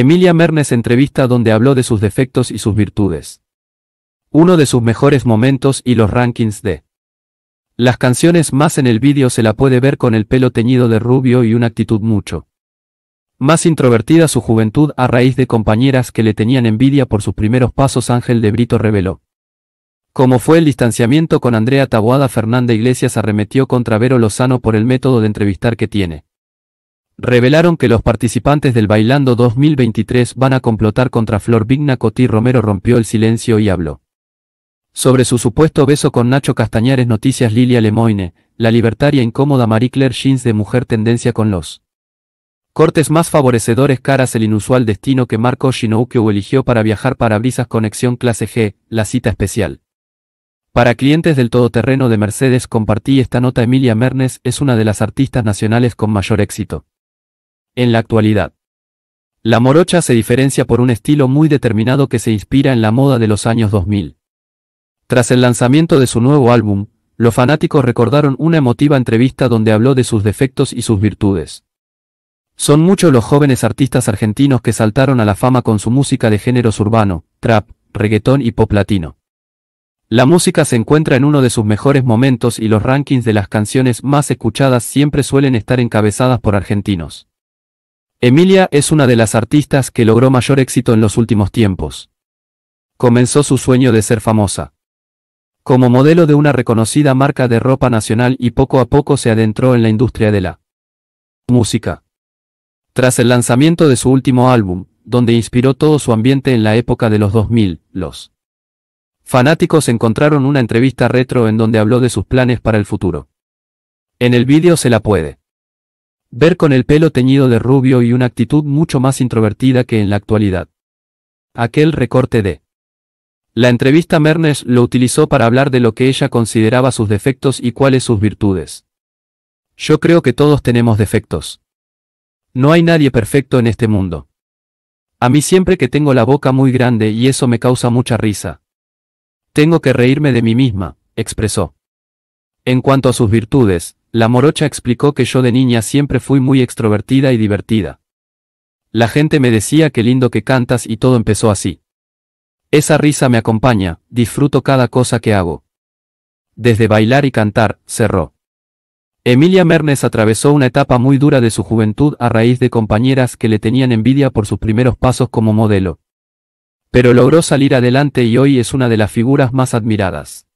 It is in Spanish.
Emilia Mernes entrevista donde habló de sus defectos y sus virtudes. Uno de sus mejores momentos y los rankings de las canciones más en el vídeo se la puede ver con el pelo teñido de rubio y una actitud mucho más introvertida su juventud a raíz de compañeras que le tenían envidia por sus primeros pasos Ángel de Brito reveló. Como fue el distanciamiento con Andrea Taboada Fernanda Iglesias arremetió contra Vero Lozano por el método de entrevistar que tiene revelaron que los participantes del Bailando 2023 van a complotar contra Flor Vigna Coti Romero rompió el silencio y habló. Sobre su supuesto beso con Nacho Castañares Noticias Lilia Lemoine, la libertaria incómoda Marie Claire Jeans de mujer tendencia con los cortes más favorecedores caras el inusual destino que Marco Shinoukyo eligió para viajar para brisas conexión clase G, la cita especial. Para clientes del todoterreno de Mercedes compartí esta nota Emilia Mernes es una de las artistas nacionales con mayor éxito en la actualidad. La morocha se diferencia por un estilo muy determinado que se inspira en la moda de los años 2000. Tras el lanzamiento de su nuevo álbum, los fanáticos recordaron una emotiva entrevista donde habló de sus defectos y sus virtudes. Son muchos los jóvenes artistas argentinos que saltaron a la fama con su música de géneros urbano, trap, reggaetón y pop latino. La música se encuentra en uno de sus mejores momentos y los rankings de las canciones más escuchadas siempre suelen estar encabezadas por argentinos. Emilia es una de las artistas que logró mayor éxito en los últimos tiempos. Comenzó su sueño de ser famosa. Como modelo de una reconocida marca de ropa nacional y poco a poco se adentró en la industria de la música. Tras el lanzamiento de su último álbum, donde inspiró todo su ambiente en la época de los 2000, los fanáticos encontraron una entrevista retro en donde habló de sus planes para el futuro. En el vídeo se la puede ver con el pelo teñido de rubio y una actitud mucho más introvertida que en la actualidad. Aquel recorte de... La entrevista Mernes lo utilizó para hablar de lo que ella consideraba sus defectos y cuáles sus virtudes. Yo creo que todos tenemos defectos. No hay nadie perfecto en este mundo. A mí siempre que tengo la boca muy grande y eso me causa mucha risa. Tengo que reírme de mí misma, expresó. En cuanto a sus virtudes, la morocha explicó que yo de niña siempre fui muy extrovertida y divertida. La gente me decía qué lindo que cantas y todo empezó así. Esa risa me acompaña, disfruto cada cosa que hago. Desde bailar y cantar, cerró. Emilia Mernes atravesó una etapa muy dura de su juventud a raíz de compañeras que le tenían envidia por sus primeros pasos como modelo. Pero logró salir adelante y hoy es una de las figuras más admiradas.